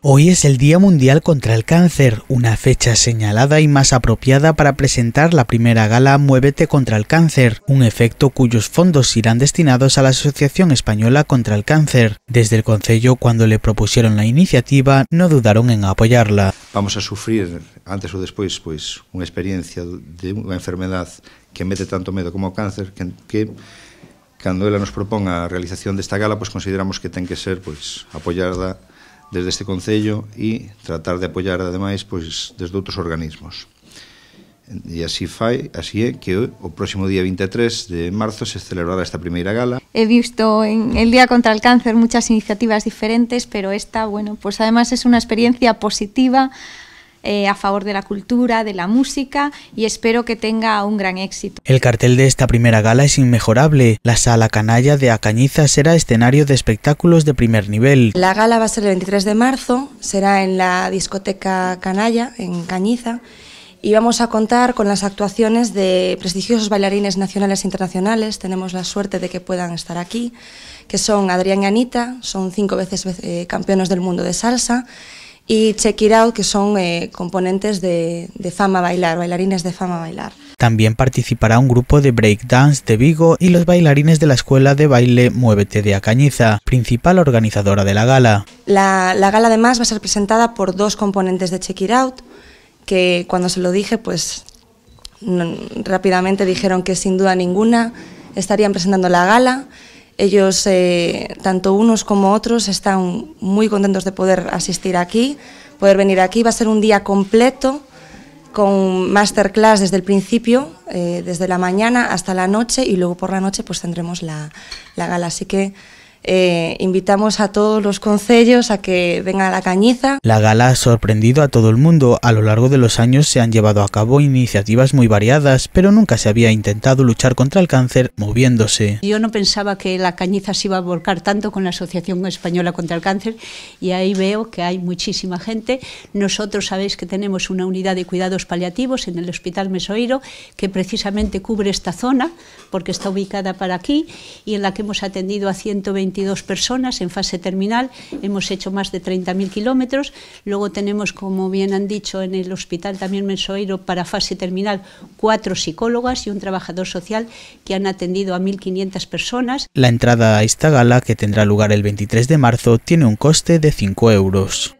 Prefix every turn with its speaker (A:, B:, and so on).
A: Hoy es el Día Mundial contra el Cáncer, una fecha señalada y más apropiada para presentar la primera gala Muévete contra el Cáncer, un efecto cuyos fondos irán destinados a la Asociación Española contra el Cáncer. Desde el Concello, cuando le propusieron la iniciativa, no dudaron en apoyarla.
B: Vamos a sufrir, antes o después, pues, una experiencia de una enfermedad que mete tanto miedo como cáncer, que, cuando ella nos proponga la realización de esta gala, pues consideramos que tiene que ser pues apoyada desde este Concello e tratar de apoiar ademais pois, desde outros organismos. E así fai, así é que o próximo día 23 de marzo se celebrará esta primeira gala.
C: He visto en el Día contra el Cáncer muchas iniciativas diferentes, pero esta, bueno, pues además es una experiencia positiva Eh, a favor de la cultura, de la música y espero que tenga un gran éxito.
A: El cartel de esta primera gala es inmejorable. La sala canalla de Acañiza será escenario de espectáculos de primer nivel.
C: La gala va a ser el 23 de marzo, será en la discoteca canalla, en Cañiza. Y vamos a contar con las actuaciones de prestigiosos bailarines nacionales e internacionales. Tenemos la suerte de que puedan estar aquí, que son Adrián y Anita, son cinco veces eh, campeones del mundo de salsa y Check It Out, que son eh, componentes de, Fama Bailar, bailarines de Fama Bailar.
A: También participará un grupo de breakdance de Vigo y los bailarines de la escuela de baile Muévete de Acañiza, principal organizadora de la gala.
C: La, la gala además va a ser presentada por dos componentes de Check It Out, que cuando se lo dije, pues rápidamente dijeron que sin duda ninguna estarían presentando la gala ellos, eh, tanto unos como otros, están muy contentos de poder asistir aquí, poder venir aquí. Va a ser un día completo con masterclass desde el principio, eh, desde la mañana hasta la noche y luego por la noche pues tendremos la, la gala. Así que eh, invitamos a todos los concellos a que vengan a la cañiza.
A: La gala ha sorprendido a todo el mundo. A lo largo de los años se han llevado a cabo iniciativas muy variadas, pero nunca se había intentado luchar contra el cáncer moviéndose.
D: Yo no pensaba que la cañiza se iba a volcar tanto con la Asociación Española contra el Cáncer y ahí veo que hay muchísima gente. Nosotros sabéis que tenemos una unidad de cuidados paliativos en el Hospital Mesoiro que precisamente cubre esta zona porque está ubicada para aquí y en la que hemos atendido a 120 22 personas en fase terminal, hemos hecho más de 30.000 kilómetros, luego tenemos, como bien han dicho, en el hospital también Mensoeiro para fase terminal cuatro psicólogas y un trabajador social que han atendido a 1.500 personas.
A: La entrada a esta gala, que tendrá lugar el 23 de marzo, tiene un coste de 5 euros.